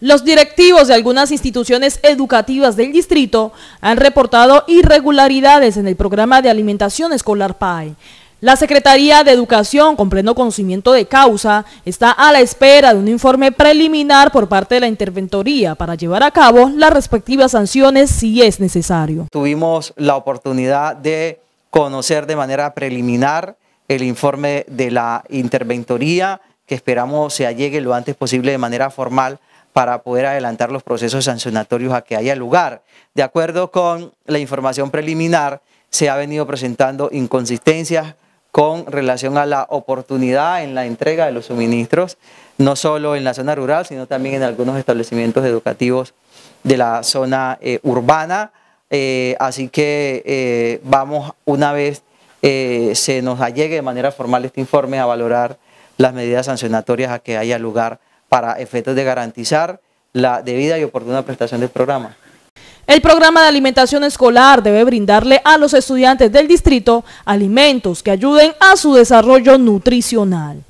Los directivos de algunas instituciones educativas del distrito han reportado irregularidades en el programa de alimentación escolar PAE. La Secretaría de Educación, con pleno conocimiento de causa, está a la espera de un informe preliminar por parte de la Interventoría para llevar a cabo las respectivas sanciones si es necesario. Tuvimos la oportunidad de conocer de manera preliminar el informe de la Interventoría, que esperamos se allegue lo antes posible de manera formal para poder adelantar los procesos sancionatorios a que haya lugar. De acuerdo con la información preliminar, se ha venido presentando inconsistencias con relación a la oportunidad en la entrega de los suministros, no solo en la zona rural, sino también en algunos establecimientos educativos de la zona eh, urbana. Eh, así que eh, vamos, una vez se nos allegue de manera formal este informe, a valorar las medidas sancionatorias a que haya lugar para efectos de garantizar la debida y oportuna prestación del programa. El programa de alimentación escolar debe brindarle a los estudiantes del distrito alimentos que ayuden a su desarrollo nutricional.